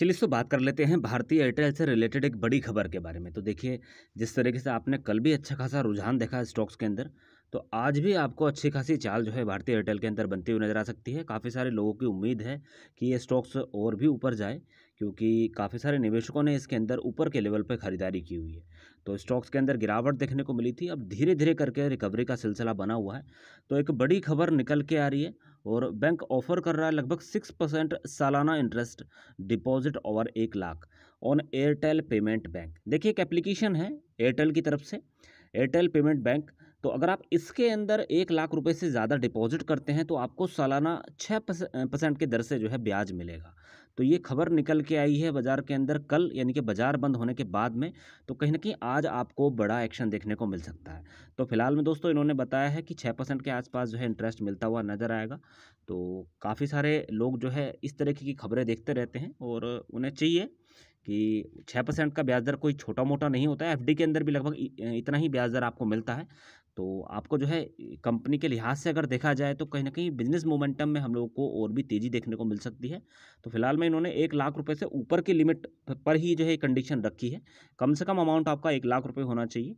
चलिए इसको बात कर लेते हैं भारतीय एयरटेल से रिलेटेड एक बड़ी खबर के बारे में तो देखिए जिस तरीके से आपने कल भी अच्छा खासा रुझान देखा स्टॉक्स के अंदर तो आज भी आपको अच्छी खासी चाल जो है भारतीय एयरटेल के अंदर बनती हुई नज़र आ सकती है काफ़ी सारे लोगों की उम्मीद है कि ये स्टॉक्स और भी ऊपर जाए क्योंकि काफ़ी सारे निवेशकों ने इसके अंदर ऊपर के लेवल पर ख़रीदारी की हुई है तो स्टॉक्स के अंदर गिरावट देखने को मिली थी अब धीरे धीरे करके रिकवरी का सिलसिला बना हुआ है तो एक बड़ी खबर निकल के आ रही है और बैंक ऑफर कर रहा है लगभग सिक्स परसेंट सालाना इंटरेस्ट डिपॉजिट ओवर एक lakh on Airtel payment bank देखिए एक एप्लीकेशन है एयरटेल की तरफ से एयरटेल पेमेंट बैंक तो अगर आप इसके अंदर एक लाख रुपए से ज़्यादा डिपॉजिट करते हैं तो आपको सालाना छः परसेंट के दर से जो है ब्याज मिलेगा तो ये खबर निकल के आई है बाज़ार के अंदर कल यानी कि बाज़ार बंद होने के बाद में तो कहीं ना कहीं आज आपको बड़ा एक्शन देखने को मिल सकता है तो फिलहाल में दोस्तों इन्होंने बताया है कि छः परसेंट के आसपास जो है इंटरेस्ट मिलता हुआ नज़र आएगा तो काफ़ी सारे लोग जो है इस तरीके की खबरें देखते रहते हैं और उन्हें चाहिए कि छः परसेंट का ब्याज दर कोई छोटा मोटा नहीं होता है एफ के अंदर भी लगभग इतना ही ब्याज दर आपको मिलता है तो आपको जो है कंपनी के लिहाज से अगर देखा जाए तो कहीं ना कहीं बिजनेस मोमेंटम में हम लोगों को और भी तेज़ी देखने को मिल सकती है तो फिलहाल में इन्होंने एक लाख रुपए से ऊपर की लिमिट पर ही जो है कंडीशन रखी है कम से कम अमाउंट आपका एक लाख रुपये होना चाहिए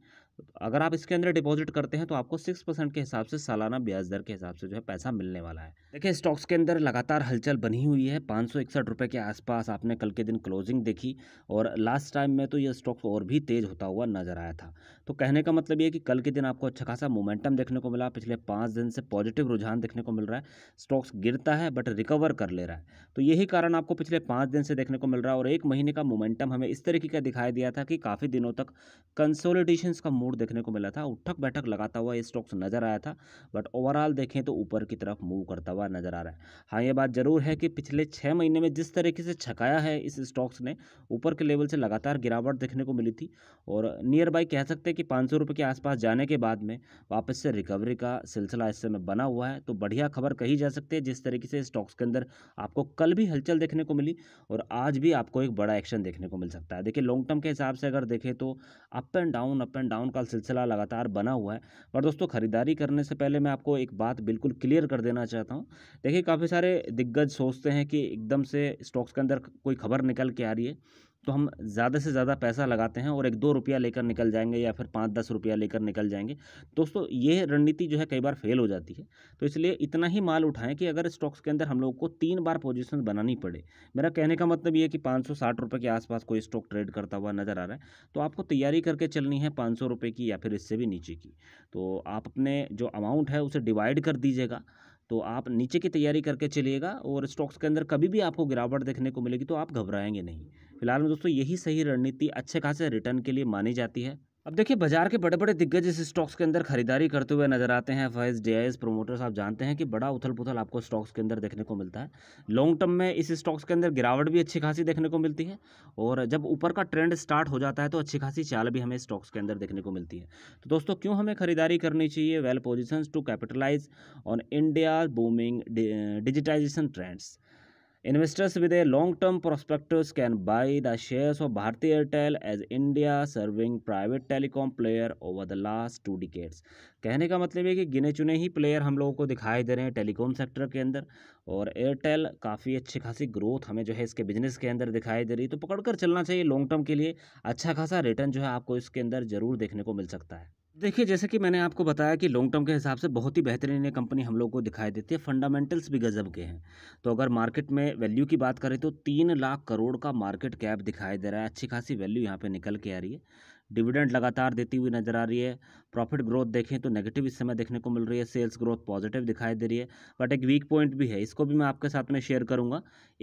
अगर आप इसके अंदर डिपॉजिट करते हैं तो आपको सिक्स परसेंट के हिसाब से सालाना ब्याज दर के हिसाब से जो है पैसा मिलने वाला है देखिए स्टॉक्स के अंदर लगातार हलचल बनी हुई है पाँच सौ इकसठ रुपये के आसपास आपने कल के दिन क्लोजिंग देखी और लास्ट टाइम में तो यह स्टॉक्स और भी तेज़ होता हुआ नजर आया था तो कहने का मतलब ये कि कल के दिन आपको अच्छा खासा मोमेंटम देखने को मिला पिछले पाँच दिन से पॉजिटिव रुझान देखने को मिल रहा है स्टॉक्स गिरता है बट रिकवर कर ले रहा है तो यही कारण आपको पिछले पाँच दिन से देखने को मिल रहा है और एक महीने का मोमेंटम हमें इस तरीके का दिखाई दिया था कि काफ़ी दिनों तक कंसोलिडेशन का मूड देखने को मिला था उठक बैठक लगाता हुआ ये स्टॉक्स नज़र आया था बट ओवरऑल देखें तो ऊपर की तरफ मूव करता हुआ नज़र आ रहा है हाँ ये बात ज़रूर है कि पिछले छः महीने में जिस तरीके से छकाया है इस स्टॉक्स ने ऊपर के लेवल से लगातार गिरावट देखने को मिली थी और नियर बाई कह सकते हैं कि पाँच के आसपास जाने के बाद में वापस से रिकवरी का सिलसिला इस समय बना हुआ है तो बढ़िया खबर कही जा सकती है जिस तरीके से स्टॉक्स के अंदर आपको कल भी हलचल देखने को मिली और आज भी आपको एक बड़ा एक्शन देखने को मिल सकता है देखिए लॉन्ग टर्म के हिसाब से अगर देखें तो up and down up and down का सिलसिला लगातार बना हुआ है पर दोस्तों ख़रीदारी करने से पहले मैं आपको एक बात बिल्कुल क्लियर कर देना चाहता हूँ देखिए काफ़ी सारे दिग्गज सोचते हैं कि एकदम से स्टॉक्स के अंदर कोई खबर निकल के आ रही है तो हम ज़्यादा से ज़्यादा पैसा लगाते हैं और एक दो रुपया लेकर निकल जाएंगे या फिर पाँच दस रुपया लेकर निकल जाएंगे दोस्तों ये रणनीति जो है कई बार फेल हो जाती है तो इसलिए इतना ही माल उठाएं कि अगर स्टॉक्स के अंदर हम लोग को तीन बार पोजिशन बनानी पड़े मेरा कहने का मतलब ये है कि पाँच सौ के आसपास कोई स्टॉक ट्रेड करता हुआ नज़र आ रहा है तो आपको तैयारी करके चलनी है पाँच रुपए की या फिर इससे भी नीचे की तो आप अपने जो अमाउंट है उसे डिवाइड कर दीजिएगा तो आप नीचे की तैयारी करके चलिएगा और स्टॉक्स के अंदर कभी भी आपको गिरावट देखने को मिलेगी तो आप घबराएंगे नहीं फिलहाल में दोस्तों यही सही रणनीति अच्छे खासे रिटर्न के लिए मानी जाती है अब देखिए बाजार के बड़े बड़े दिग्गज इस स्टॉक्स के अंदर खरीदारी करते हुए नजर आते हैं फैज आई प्रोमोटर्स आप जानते हैं कि बड़ा उथल पुथल आपको स्टॉक्स के अंदर देखने को मिलता है लॉन्ग टर्म में इस स्टॉक्स के अंदर गिरावट भी अच्छी खासी देखने को मिलती है और जब ऊपर का ट्रेंड स्टार्ट हो जाता है तो अच्छी खासी चाल भी हमें स्टॉक्स के अंदर देखने को मिलती है तो दोस्तों क्यों हमें खरीदारी करनी चाहिए well position to capitalize on India booming digitization trends investors with a long term prospectus can buy the shares of Bharti Airtel as India serving private telecom player over the last two decades कहने का मतलब है कि गिने चुने ही player हम लोगों को दिखाई दे रहे हैं टेलीकॉम सेक्टर के अंदर और एयरटेल काफ़ी अच्छी खासी ग्रोथ हमें जो है इसके बिजनेस के अंदर दिखाई दे रही है तो पकड़ कर चलना चाहिए लॉन्ग टर्म के लिए अच्छा खासा रिटर्न जो है आपको इसके अंदर ज़रूर देखने को मिल सकता है देखिए जैसे कि मैंने आपको बताया कि लॉन्ग टर्म के हिसाब से बहुत ही बेहतरीन ये कंपनी हम लोग को दिखाई देती है फंडामेंटल्स भी गजब के हैं तो अगर मार्केट में वैल्यू की बात करें तो तीन लाख करोड़ का मार्केट कैप दिखाई दे रहा है अच्छी खासी वैल्यू यहाँ पे निकल के आ रही है डिविडेंड लगातार देती हुई नजर आ रही है प्रॉफिट ग्रोथ देखें तो नेगेटिव इस समय देखने को मिल रही है सेल्स ग्रोथ पॉजिटिव दिखाई दे रही है बट एक वीक पॉइंट भी है इसको भी मैं आपके साथ में शेयर करूंगा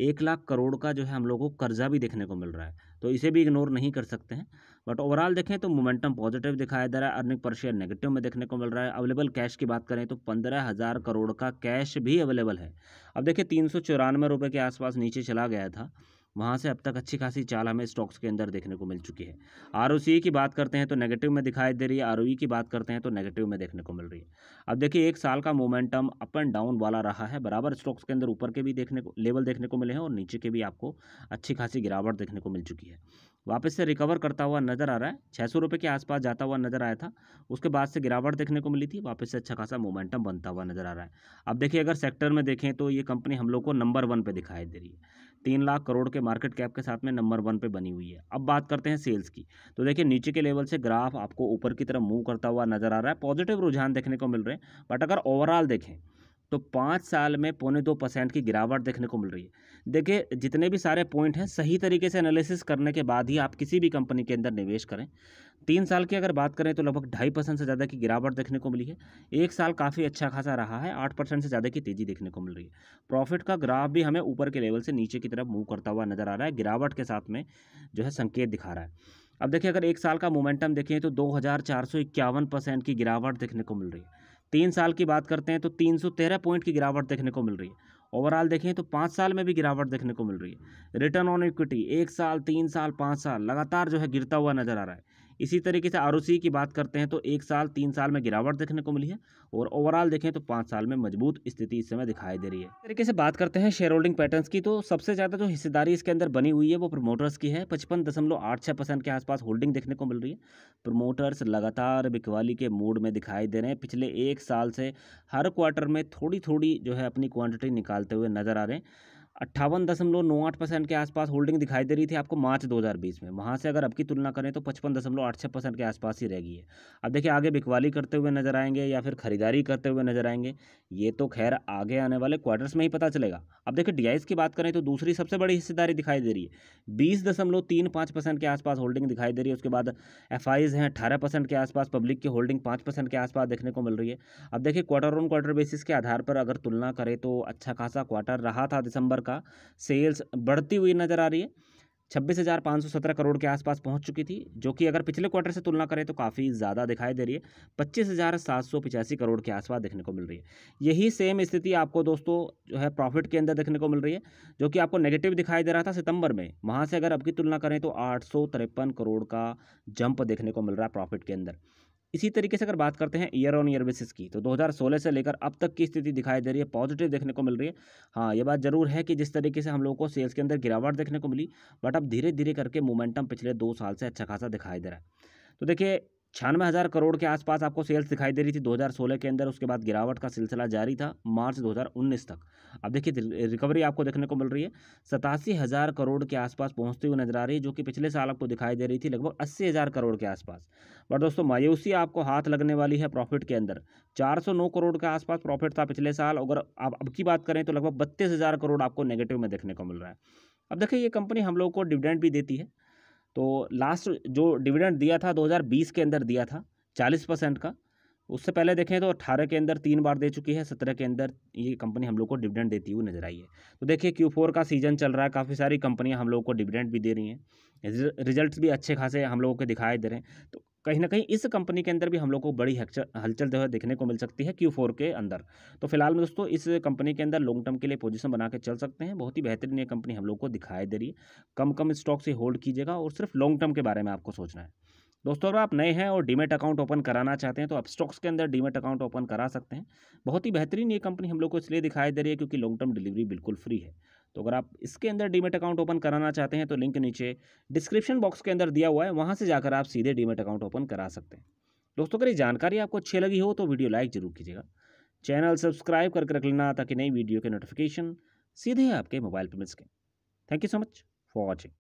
एक लाख करोड़ का जो है हम लोगों को कर्जा भी देखने को मिल रहा है तो इसे भी इग्नोर नहीं कर सकते हैं बट ओवरऑल देखें तो मोमेंटम पॉजिटिव दिखाई दे रहा है अर्निंग पर शेयर नेगेटिव में देखने को मिल रहा है अवेलेबल कैश की बात करें तो पंद्रह हज़ार करोड़ का कैश भी अवेलेबल है अब देखिए तीन सौ चौरानवे रुपये के आसपास नीचे चला गया था वहाँ से अब तक अच्छी खासी चाल हमें स्टॉक्स के अंदर देखने को मिल चुकी है आर की बात करते हैं तो नेगेटिव में दिखाई दे रही है आर की बात करते हैं तो नेगेटिव में देखने को मिल रही है अब देखिए एक साल का मोमेंटम अप एंड डाउन वाला रहा है बराबर स्टॉक्स के अंदर ऊपर के भी देखने को लेवल देखने को मिले हैं और नीचे के भी आपको अच्छी खासी गिरावट देखने को मिल चुकी है वापस से रिकवर करता हुआ नज़र आ रहा है छः सौ रुपये के आसपास जाता हुआ नज़र आया था उसके बाद से गिरावट देखने को मिली थी वापस से अच्छा खासा मोमेंटम बनता हुआ नज़र आ रहा है अब देखिए अगर सेक्टर में देखें तो ये कंपनी हम लोग को नंबर वन पे दिखाई दे रही है तीन लाख करोड़ के मार्केट कैप के साथ में नंबर वन पे बनी हुई है अब बात करते हैं सेल्स की तो देखिए नीचे के लेवल से ग्राफ आपको ऊपर की तरफ मूव करता हुआ नजर आ रहा है पॉजिटिव रुझान देखने को मिल रहे हैं बट अगर ओवरऑल देखें तो पाँच साल में पौने दो परसेंट की गिरावट देखने को मिल रही है देखिए जितने भी सारे पॉइंट हैं सही तरीके से एनालिसिस करने के बाद ही आप किसी भी कंपनी के अंदर निवेश करें तीन साल की अगर बात करें तो लगभग ढाई परसेंट से ज़्यादा की गिरावट देखने को मिली है एक साल काफ़ी अच्छा खासा रहा है आठ परसेंट से ज़्यादा की तेज़ी देखने को मिल रही है प्रॉफिट का ग्राफ भी हमें ऊपर के लेवल से नीचे की तरफ मूव करता हुआ नज़र आ रहा है गिरावट के साथ में जो है संकेत दिखा रहा है अब देखिए अगर एक साल का मोमेंटम देखें तो दो परसेंट की गिरावट देखने को मिल रही है तीन साल की बात करते हैं तो तीन पॉइंट की गिरावट देखने को मिल रही है ओवरऑल देखें तो पाँच साल में भी गिरावट देखने को मिल रही है रिटर्न ऑन इक्विटी एक साल तीन साल पाँच साल लगातार जो है गिरता हुआ नजर आ रहा है इसी तरीके से आर की बात करते हैं तो एक साल तीन साल में गिरावट देखने को मिली है और ओवरऑल देखें तो पाँच साल में मजबूत स्थिति इस समय दिखाई दे रही है तरीके से बात करते हैं शेयर होल्डिंग पैटर्न की तो सबसे ज़्यादा जो हिस्सेदारी इसके अंदर बनी हुई है वो प्रमोटर्स की है पचपन दशमलव आठ छः परसेंट के आसपास होल्डिंग देखने को मिल रही है प्रमोटर्स लगातार बिकवाली के मूड में दिखाई दे रहे हैं पिछले एक साल से हर क्वार्टर में थोड़ी थोड़ी जो है अपनी क्वांटिटी निकालते हुए नज़र आ रहे हैं अट्ठावन दशमलव नौ आठ परसेंट के आसपास होल्डिंग दिखाई दे रही थी आपको मार्च 2020 में वहाँ से अगर अब की तुलना करें तो पचपन दशमलव आठ छः परसेंट के आसपास ही रह गई है अब देखिए आगे बिकवाली करते हुए नजर आएंगे या फिर खरीदारी करते हुए नजर आएंगे ये तो खैर आगे आने वाले क्वार्टर्स में ही पता चलेगा अब देखिए डी की बात करें तो दूसरी सबसे बड़ी हिस्सेदारी दिखाई दे रही है बीस दशमलव तीन पाँच परसेंट के आसपास होल्डिंग दिखाई दे रही है उसके बाद एफ हैं अठारह परसेंट के आसपास पब्लिक की होल्डिंग पाँच परसेंट के आसपास देखने को मिल रही है अब देखिए क्वार्टर ऑन क्वार्टर बेसिस के आधार पर अगर तुलना करें तो अच्छा खासा क्वार्टर रहा था दिसंबर का सेल्स बढ़ती हुई नज़र आ रही है छब्बीस हज़ार पाँच सौ सत्रह करोड़ के आसपास पहुंच चुकी थी जो कि अगर पिछले क्वार्टर से तुलना करें तो काफ़ी ज़्यादा दिखाई दे रही है पच्चीस हज़ार सात सौ पिचासी करोड़ के आसपास देखने को मिल रही है यही सेम स्थिति आपको दोस्तों जो है प्रॉफिट के अंदर देखने को मिल रही है जो कि आपको नेगेटिव दिखाई दे रहा था सितंबर में वहाँ से अगर अब की तुलना करें तो आठ करोड़ का जंप देखने को मिल रहा है प्रॉफिट के अंदर इसी तरीके से अगर बात करते हैं ईयर ऑन ईयर बेसिस की तो 2016 से लेकर अब तक की स्थिति दिखाई दे रही है पॉजिटिव देखने को मिल रही है हाँ ये बात जरूर है कि जिस तरीके से हम लोगों को सेल्स के अंदर गिरावट देखने को मिली बट अब धीरे धीरे करके मोमेंटम पिछले दो साल से अच्छा खासा दिखाई दे रहा है तो देखिए छियानवे हज़ार करोड़ के आसपास आपको सेल्स दिखाई दे रही थी 2016 के अंदर उसके बाद गिरावट का सिलसिला जारी था मार्च 2019 तक अब देखिए रिकवरी आपको देखने को मिल रही है सतासी हज़ार करोड़ के आसपास पहुंचती हुई नजर आ रही है जो कि पिछले साल आपको दिखाई दे रही थी लगभग अस्सी हज़ार करोड़ के आसपास बट दोस्तों मायूसी आपको हाथ लगने वाली है प्रॉफिट के अंदर चार करोड़ के आसपास प्रॉफिट था पिछले साल अगर आप अब की बात करें तो लगभग बत्तीस करोड़ आपको नेगेटिव में देखने को मिल रहा है अब देखिए ये कंपनी हम लोग को डिविडेंड भी देती है तो लास्ट जो डिविडेंड दिया था 2020 के अंदर दिया था 40 परसेंट का उससे पहले देखें तो अट्ठारह के अंदर तीन बार दे चुकी है सत्रह के अंदर ये कंपनी हम लोग को डिविडेंड देती हुई नजर आई है तो देखिए क्यू फोर का सीजन चल रहा है काफ़ी सारी कंपनियां हम लोग को डिविडेंड भी दे रही हैं रिजल्ट्स भी अच्छे खासे हम लोगों के दिखाई दे रहे हैं तो कहीं ना कहीं इस कंपनी के अंदर भी हम लोग को बड़ी हलचल जो है देखने को मिल सकती है क्यू फोर के अंदर तो फिलहाल में दोस्तों इस कंपनी के अंदर लॉन्ग टर्म के लिए पोजीशन बना के चल सकते हैं बहुत ही बेहतरीन ये कंपनी हम लोग को दिखाई दे रही है कम कम स्टॉक से होल्ड कीजिएगा और सिर्फ लॉन्ग टर्म के बारे में आपको सोचना है दोस्तों अगर आप नए हैं और डीमेट अकाउंट ओपन कराना चाहते हैं तो आप स्टॉक्स के अंदर डीमेट अकाउंट ओपन करा सकते हैं बहुत ही बेहतरीन ये कंपनी हम लोग को इसलिए दिखाई दे रही है क्योंकि लॉन्ग टर्म डिलीवरी बिल्कुल फ्री है तो अगर आप इसके अंदर डीमेट अकाउंट ओपन कराना चाहते हैं तो लिंक नीचे डिस्क्रिप्शन बॉक्स के अंदर दिया हुआ है वहाँ से जाकर आप सीधे डीमेट अकाउंट ओपन करा सकते हैं दोस्तों अगर ये जानकारी आपको अच्छी लगी हो तो वीडियो लाइक जरूर कीजिएगा चैनल सब्सक्राइब करके रख लेना ताकि नई वीडियो के नोटिफिकेशन सीधे आपके मोबाइल पर मिल सकें thank you so much for watching